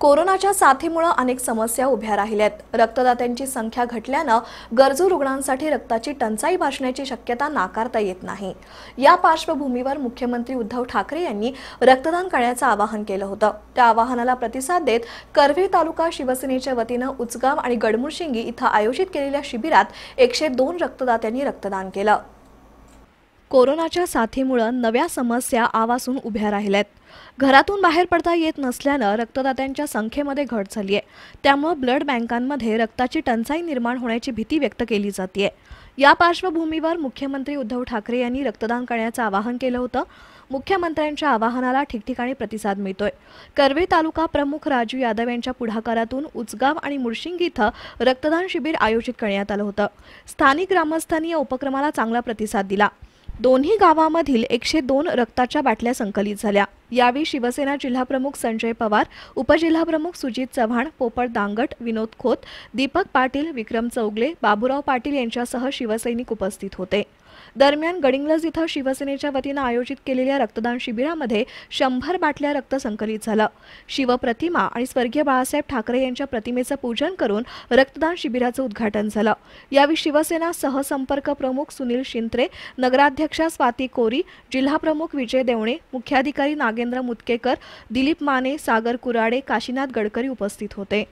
कोरोनाच्या साथीमुळे अनेक समस्या उभ्या राहिल्यात रक्तदात्यांची संख्या घटल्यानं गरजू रुग्णांसाठी रक्ताची टंचाई भासण्याची शक्यता नाकारता येत नाही या पार्श्वभूमीवर मुख्यमंत्री उद्धव ठाकरे यांनी रक्तदान करण्याचं आवाहन केलं होतं त्या आवाहनाला प्रतिसाद देत करवे तालुका शिवसेनेच्या वतीनं उचगाव आणि गडमुरशिंगी इथं आयोजित केलेल्या शिबिरात एकशे दोन रक्तदात्यांनी रक्तदान केलं कोरोनाच्या साथीमुळं नव्या समस्या आवासून उभ्या राहिल्यात घरातून बाहेर पडता येत नसल्यानं रक्तदात्यांच्या संख्येमध्ये घट झाली आहे त्यामुळं ब्लड बँकांमध्ये रक्ताची टंचाई निर्माण होण्याची भीती व्यक्त केली जाते या पार्श्वभूमीवर मुख्यमंत्री उद्धव ठाकरे यांनी रक्तदान करण्याचं आवाहन केलं होतं मुख्यमंत्र्यांच्या आवाहनाला ठिकठिकाणी प्रतिसाद मिळतोय कर्वे तालुका प्रमुख राजू यादव यांच्या पुढाकारातून उचगाव आणि मुळशिंग इथं रक्तदान शिबिर आयोजित करण्यात आलं होतं स्थानिक ग्रामस्थांनी या उपक्रमाला चांगला प्रतिसाद दिला दोन्ही गावामधील एकशे दोन रक्ताच्या बाटल्या संकलित झाल्या यावेळी शिवसेना जिल्हाप्रमुख संजय पवार उपजिल्हाप्रमुख सुजित चव्हाण पोपट दांगट विनोद खोत दीपक पाटील विक्रम चौगले बाबुराव पाटील यांच्यासह शिवसैनिक उपस्थित होते दरम्यान गडिंगलज इथं शिवसेनेच्या वतीनं आयोजित केलेल्या रक्तदान शिबिरामध्ये शंभर बाटल्या रक्त संकलित झालं शिवप्रतिमा आणि स्वर्गीय बाळासाहेब ठाकरे यांच्या प्रतिमेचं पूजन करून रक्तदान शिबिराचं उद्घाटन झालं यावेळी शिवसेना सहसंपर्क प्रमुख सुनील शिंत्रे नगराध्यक्षा स्वाती कोरी जिल्हाप्रमुख विजय देवणे मुख्याधिकारी नागेंद्र मुतकेकर दिलीप माने सागर कुराडे काशीनाथ गडकरी उपस्थित होते